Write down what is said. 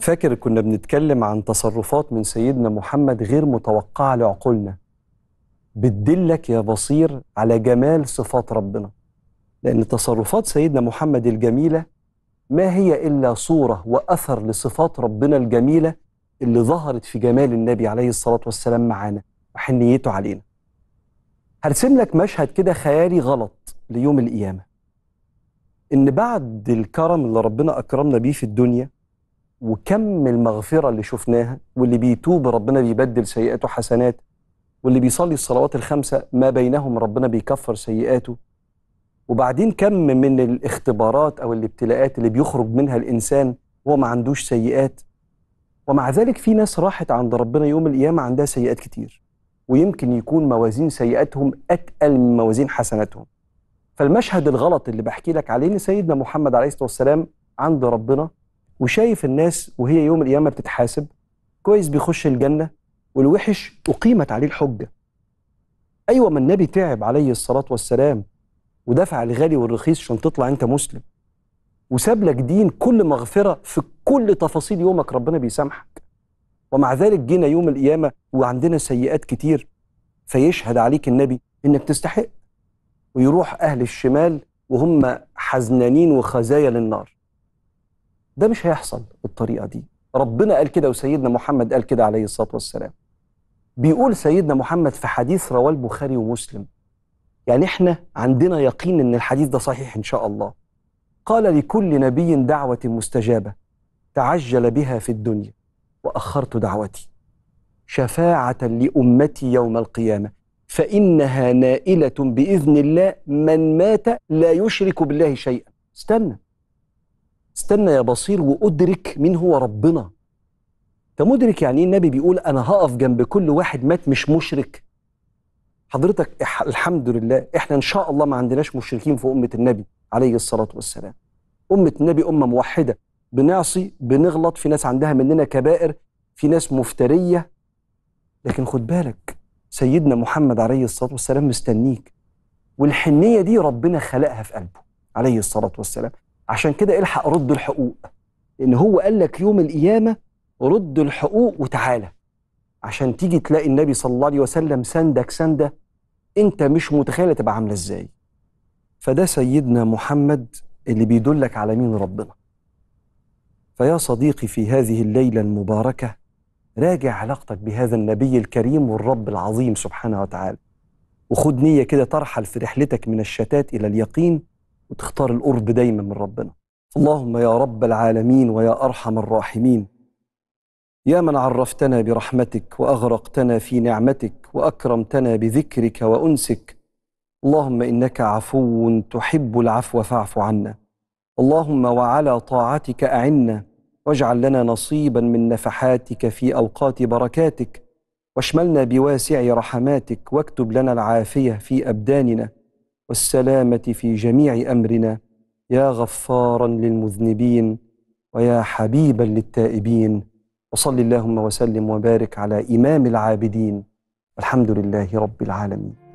فاكر كنا بنتكلم عن تصرفات من سيدنا محمد غير متوقعة لعقولنا بتدلك يا بصير على جمال صفات ربنا لأن تصرفات سيدنا محمد الجميلة ما هي إلا صورة وأثر لصفات ربنا الجميلة اللي ظهرت في جمال النبي عليه الصلاة والسلام معانا وحنيته علينا هرسم لك مشهد كده خيالي غلط ليوم القيامة إن بعد الكرم اللي ربنا أكرمنا بيه في الدنيا وكم المغفرة اللي شفناها واللي بيتوب ربنا بيبدل سيئاته حسنات واللي بيصلي الصلوات الخمسة ما بينهم ربنا بيكفر سيئاته وبعدين كم من الاختبارات أو الابتلاءات اللي بيخرج منها الإنسان وهو ما عندوش سيئات ومع ذلك في ناس راحت عند ربنا يوم القيامة عندها سيئات كتير ويمكن يكون موازين سيئاتهم أتقل من موازين حسناتهم فالمشهد الغلط اللي بحكي لك عليه ان سيدنا محمد عليه الصلاه والسلام عند ربنا وشايف الناس وهي يوم القيامه بتتحاسب كويس بيخش الجنه والوحش اقيمت عليه الحجه ايوه ما النبي تعب عليه الصلاه والسلام ودفع الغالي والرخيص عشان تطلع انت مسلم وساب لك دين كل مغفره في كل تفاصيل يومك ربنا بيسامحك ومع ذلك جينا يوم القيامه وعندنا سيئات كتير فيشهد عليك النبي انك تستحق ويروح اهل الشمال وهم حزنانين وخزايا للنار ده مش هيحصل بالطريقه دي ربنا قال كده وسيدنا محمد قال كده عليه الصلاه والسلام بيقول سيدنا محمد في حديث رواه البخاري ومسلم يعني احنا عندنا يقين ان الحديث ده صحيح ان شاء الله قال لكل نبي دعوه مستجابه تعجل بها في الدنيا واخرت دعوتي شفاعه لامتي يوم القيامه فانها نائله باذن الله من مات لا يشرك بالله شيئا استنى استنى يا بصير وأدرك مين هو ربنا أنت مدرك يعني إيه النبي بيقول أنا هقف جنب كل واحد مات مش مشرك حضرتك الحمد لله إحنا إن شاء الله ما عندناش مشركين في أمة النبي عليه الصلاة والسلام أمة النبي أمة موحدة بنعصي بنغلط في ناس عندها مننا كبائر في ناس مفترية لكن خد بالك سيدنا محمد عليه الصلاة والسلام مستنيك والحنية دي ربنا خلقها في قلبه عليه الصلاة والسلام عشان كده الحق رد الحقوق لان هو قال لك يوم القيامه رد الحقوق وتعالى عشان تيجي تلاقي النبي صلى الله عليه وسلم سندك سنده انت مش متخيله تبقى عامله ازاي فده سيدنا محمد اللي بيدلك على مين ربنا فيا صديقي في هذه الليله المباركه راجع علاقتك بهذا النبي الكريم والرب العظيم سبحانه وتعالى وخد نيه كده ترحل في رحلتك من الشتات الى اليقين وتختار القرب دايما من ربنا اللهم يا رب العالمين ويا أرحم الراحمين يا من عرفتنا برحمتك وأغرقتنا في نعمتك وأكرمتنا بذكرك وأنسك اللهم إنك عفو تحب العفو فاعف عنا اللهم وعلى طاعتك أعنا واجعل لنا نصيبا من نفحاتك في أوقات بركاتك واشملنا بواسع رحماتك واكتب لنا العافية في أبداننا والسلامة في جميع أمرنا يا غفارا للمذنبين ويا حبيبا للتائبين وصل اللهم وسلم وبارك على إمام العابدين الحمد لله رب العالمين